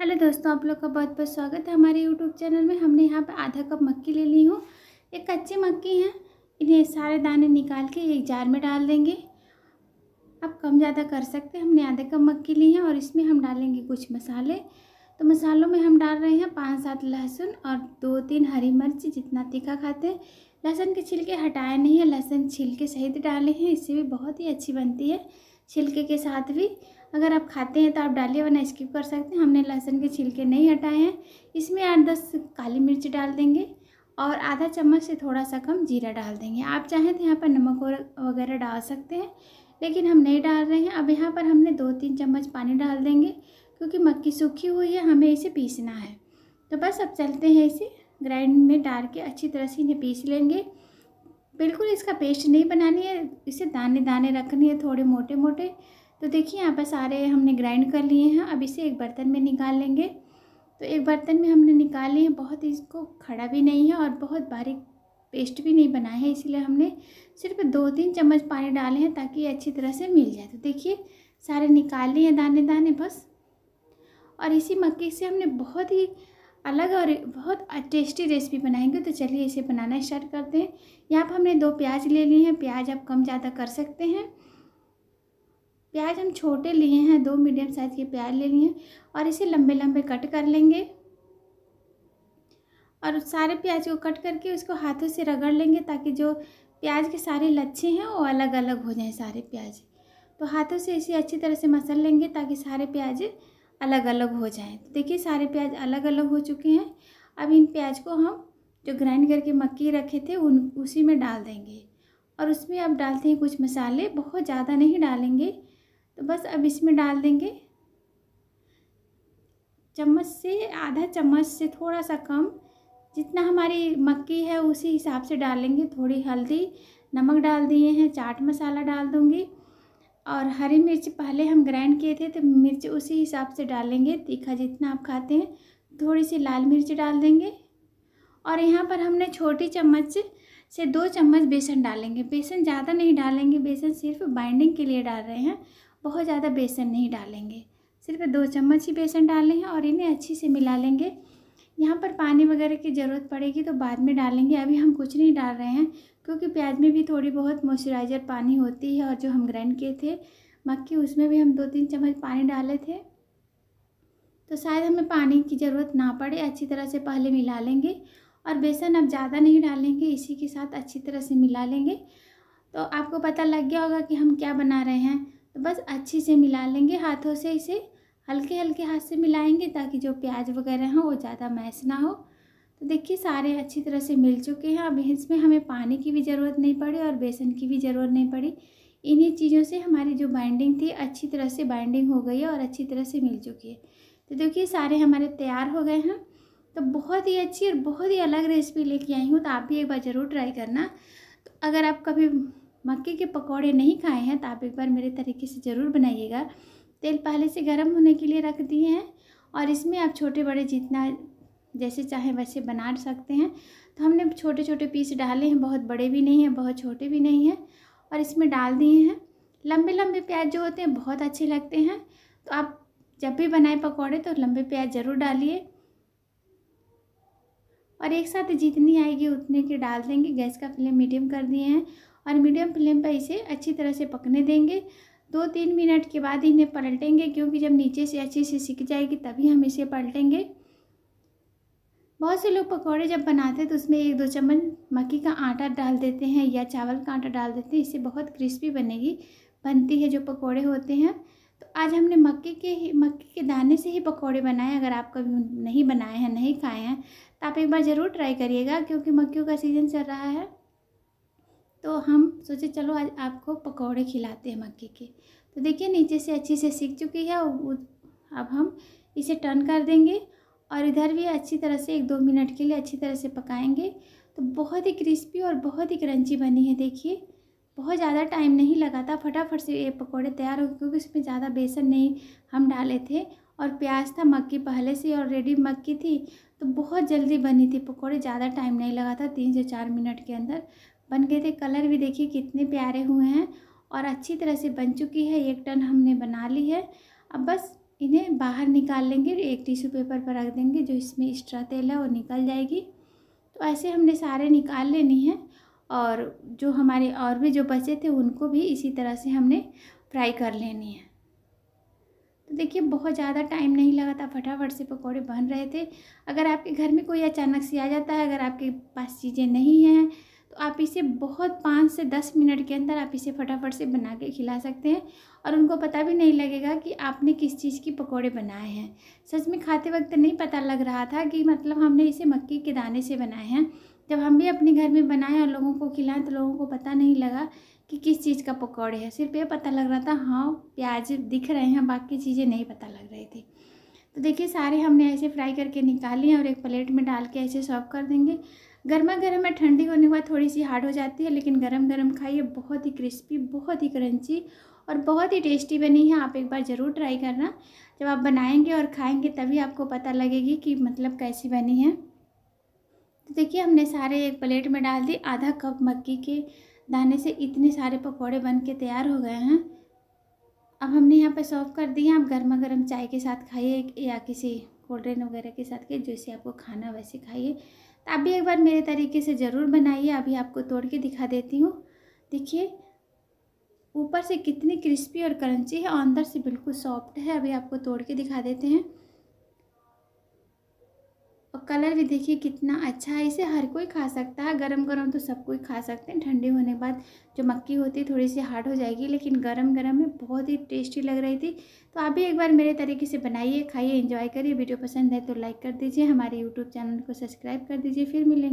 hello दोस्तों आप लोग का बहुत बहुत स्वागत है हमारे यूट्यूब चैनल में हमने यहाँ पर आधा कप मक्की ले ली हूँ ये कच्ची मक्की है इन्हें सारे दाने निकाल के एक जार में डाल देंगे आप कम ज़्यादा कर सकते हैं हमने आधा कप मक्की ली है और इसमें हम डालेंगे कुछ मसाले तो मसालों में हम डाल रहे हैं पाँच सात लहसुन और दो तीन हरी मिर्च जितना तीखा खाते हैं लहसुन के छिलके हटाए नहीं है लहसुन छिलके सहित डाले हैं इससे भी बहुत ही अच्छी बनती है छिलके के साथ भी अगर आप खाते हैं तो आप डालिए वरना स्किप कर सकते हैं हमने लहसुन के छिलके नहीं हटाए हैं इसमें आठ दस काली मिर्च डाल देंगे और आधा चम्मच से थोड़ा सा कम जीरा डाल देंगे आप चाहें तो यहाँ पर नमक वगैरह डाल सकते हैं लेकिन हम नहीं डाल रहे हैं अब यहाँ पर हमने दो तीन चम्मच पानी डाल देंगे क्योंकि मक्की सूखी हुई है हमें इसे पीसना है तो बस अब चलते हैं इसे ग्राइंड में डाल के अच्छी तरह से इन्हें पीस लेंगे बिल्कुल इसका पेस्ट नहीं बनानी है इसे दाने दाने रखनी है थोड़े मोटे मोटे तो देखिए यहाँ पर सारे हमने ग्राइंड कर लिए हैं अब इसे एक बर्तन में निकाल लेंगे तो एक बर्तन में हमने निकाल लिए हैं बहुत इसको खड़ा भी नहीं है और बहुत बारीक पेस्ट भी नहीं बनाए है इसलिए हमने सिर्फ दो तीन चम्मच पानी डाले हैं ताकि अच्छी तरह से मिल जाए तो देखिए सारे निकाल लिए दाने दाने बस और इसी मक्के से हमने बहुत ही अलग और बहुत टेस्टी रेसिपी बनाएंगे तो चलिए इसे बनाना स्टार्ट करते हैं यहाँ पर हमने दो प्याज ले लिए हैं प्याज आप कम ज़्यादा कर सकते हैं प्याज हम छोटे लिए हैं दो मीडियम साइज़ के प्याज ले लिए और इसे लंबे लंबे कट कर लेंगे और सारे प्याज को कट करके उसको हाथों से रगड़ लेंगे ताकि जो प्याज के सारे लच्छे हैं वो अलग अलग हो जाएं सारे प्याज तो हाथों से इसे अच्छी तरह से मसल लेंगे ताकि सारे प्याज अलग अलग हो जाए तो देखिए सारे प्याज अलग अलग हो चुके हैं अब इन प्याज को हम जो ग्राइंड करके मक्की रखे थे उन उसी में डाल देंगे और उसमें अब डालते हैं कुछ मसाले बहुत ज़्यादा नहीं डालेंगे तो बस अब इसमें डाल देंगे चम्मच से आधा चम्मच से थोड़ा सा कम जितना हमारी मक्की है उसी हिसाब से डालेंगे थोड़ी हल्दी नमक डाल दिए हैं चाट मसाला डाल दूँगी और हरी मिर्च पहले हम ग्राइंड किए थे तो मिर्च उसी हिसाब से डालेंगे तीखा जितना आप खाते हैं थोड़ी सी लाल मिर्च डाल देंगे और यहाँ पर हमने छोटी चम्मच से दो चम्मच बेसन डालेंगे बेसन ज़्यादा नहीं डालेंगे बेसन सिर्फ बाइंडिंग के लिए डाल रहे हैं बहुत ज़्यादा बेसन नहीं डालेंगे सिर्फ दो चम्मच ही बेसन डाले हैं और इन्हें अच्छे से मिला लेंगे यहाँ पर पानी वगैरह की ज़रूरत पड़ेगी तो बाद में डालेंगे अभी हम कुछ नहीं डाल रहे हैं क्योंकि प्याज में भी थोड़ी बहुत मॉइस्चराइज़र पानी होती है और जो हम ग्राइंड किए थे मक्की उसमें भी हम दो तीन चम्मच पानी डाले थे तो शायद हमें पानी की ज़रूरत ना पड़े अच्छी तरह से पहले मिला लेंगे और बेसन अब ज़्यादा नहीं डालेंगे इसी के साथ अच्छी तरह से मिला लेंगे तो आपको पता लग गया होगा कि हम क्या बना रहे हैं तो बस अच्छे से मिला लेंगे हाथों से इसे हल्के हल्के हाथ से मिलाएंगे ताकि जो प्याज वगैरह हो वो ज़्यादा मैस ना हो तो देखिए सारे अच्छी तरह से मिल चुके हैं अब इसमें हमें पानी की भी ज़रूरत नहीं पड़ी और बेसन की भी ज़रूरत नहीं पड़ी इन्हीं चीज़ों से हमारी जो बाइंडिंग थी अच्छी तरह से बाइंडिंग हो गई है और अच्छी तरह से मिल चुकी है तो देखिए सारे हमारे तैयार हो गए हैं तो बहुत ही अच्छी और बहुत ही अलग रेसिपी लेके आई हूँ तो आप भी एक बार ज़रूर ट्राई करना तो अगर आप कभी मक्के के पकौड़े नहीं खाए हैं तो आप एक बार मेरे तरीके से ज़रूर बनाइएगा तेल पहले से गर्म होने के लिए रख दिए हैं और इसमें आप छोटे बड़े जितना जैसे चाहे वैसे बना सकते हैं तो हमने छोटे छोटे पीस डाले हैं बहुत बड़े भी नहीं हैं बहुत छोटे भी नहीं हैं और इसमें डाल दिए हैं लंबे लंबे प्याज जो होते हैं बहुत अच्छे लगते हैं तो आप जब भी बनाए पकौड़े तो लंबे प्याज ज़रूर डालिए और एक साथ जितनी आएगी उतने के डाल देंगे गैस का फ्लेम मीडियम कर दिए हैं और मीडियम फ्लेम पर इसे अच्छी तरह से पकने देंगे दो तीन मिनट के बाद इन्हें पलटेंगे क्योंकि जब नीचे से अच्छे से सीख जाएगी तभी हम इसे पलटेंगे बहुत से लोग पकौड़े जब बनाते हैं तो उसमें एक दो चम्मच मक्की का आटा डाल देते हैं या चावल का आटा डाल देते हैं इससे बहुत क्रिस्पी बनेगी बनती है जो पकौड़े होते हैं तो आज हमने मक्के के ही मक्के के दाने से ही पकौड़े बनाए अगर आप कभी नहीं बनाए हैं नहीं खाए हैं तो आप एक बार ज़रूर ट्राई करिएगा क्योंकि मक्कियों का सीज़न चल रहा है तो हम सोचे चलो आज आपको पकौड़े खिलाते हैं मक्के के तो देखिए नीचे से अच्छे से सीख चुकी है अब हम इसे टर्न कर देंगे और इधर भी अच्छी तरह से एक दो मिनट के लिए अच्छी तरह से पकाएंगे तो बहुत ही क्रिस्पी और बहुत ही क्रंची बनी है देखिए बहुत ज़्यादा टाइम नहीं लगा था फटाफट से ये पकौड़े तैयार हो गए क्योंकि इसमें ज़्यादा बेसन नहीं हम डाले थे और प्याज था मक्की पहले से और रेडी मक्की थी तो बहुत जल्दी बनी थी पकौड़े ज़्यादा टाइम नहीं लगा था तीन से चार मिनट के अंदर बन गए थे कलर भी देखिए कितने प्यारे हुए हैं और अच्छी तरह से बन चुकी है एक टन हमने बना ली है अब बस इन्हें बाहर निकाल लेंगे एक टिश्यू पेपर पर रख देंगे जो इसमें एक्स्ट्रा तेल है वो निकल जाएगी तो ऐसे हमने सारे निकाल लेनी है और जो हमारे और भी जो बचे थे उनको भी इसी तरह से हमने फ्राई कर लेनी है तो देखिए बहुत ज़्यादा टाइम नहीं लगा था फटाफट से पकौड़े बन रहे थे अगर आपके घर में कोई अचानक से आ जाता है अगर आपके पास चीज़ें नहीं हैं तो आप इसे बहुत पाँच से दस मिनट के अंदर आप इसे फटाफट से बना के खिला सकते हैं और उनको पता भी नहीं लगेगा कि आपने किस चीज़ की पकोड़े बनाए हैं सच में खाते वक्त नहीं पता लग रहा था कि मतलब हमने इसे मक्की के दाने से बनाए हैं जब हम भी अपने घर में बनाएं और लोगों को खिलाएं तो लोगों को पता नहीं लगा कि किस चीज़ का पकौड़े है सिर्फ ये पता लग रहा था हाँ प्याज दिख रहे हैं बाकी चीज़ें नहीं पता लग रही थी तो देखिए सारे हमने ऐसे फ्राई करके निकाले और एक प्लेट में डाल के ऐसे सर्व कर देंगे गर्मा गर्म है ठंडी होने के बाद थोड़ी सी हार्ड हो जाती है लेकिन गर्म गर्म खाइए बहुत ही क्रिस्पी बहुत ही क्रंची और बहुत ही टेस्टी बनी है आप एक बार ज़रूर ट्राई करना जब आप बनाएंगे और खाएंगे तभी आपको पता लगेगी कि मतलब कैसी बनी है तो देखिए हमने सारे एक प्लेट में डाल दी आधा कप मक्की के दाने से इतने सारे पकौड़े बन के तैयार हो गए हैं अब हमने यहाँ पर सर्व कर दिए आप गर्मा गर्म चाय के साथ खाइए या किसी कोल्ड ड्रिंक वगैरह के साथ खाइए जैसे आपको खाना वैसे खाइए आप भी एक बार मेरे तरीके से ज़रूर बनाइए अभी आपको तोड़ के दिखा देती हूँ देखिए ऊपर से कितनी क्रिस्पी और क्रंची है और अंदर से बिल्कुल सॉफ्ट है अभी आपको तोड़ के दिखा देते हैं और कलर भी देखिए कितना अच्छा है इसे हर कोई खा सकता है गरम गरम तो सब कोई खा सकते हैं ठंडी होने के बाद जो मक्की होती है थोड़ी सी हार्ड हो जाएगी लेकिन गरम गरम में बहुत ही टेस्टी लग रही थी तो आप भी एक बार मेरे तरीके से बनाइए खाइए इंजॉय करिए वीडियो पसंद है तो लाइक कर दीजिए हमारे यूट्यूब चैनल को सब्सक्राइब कर दीजिए फिर मिलेंगे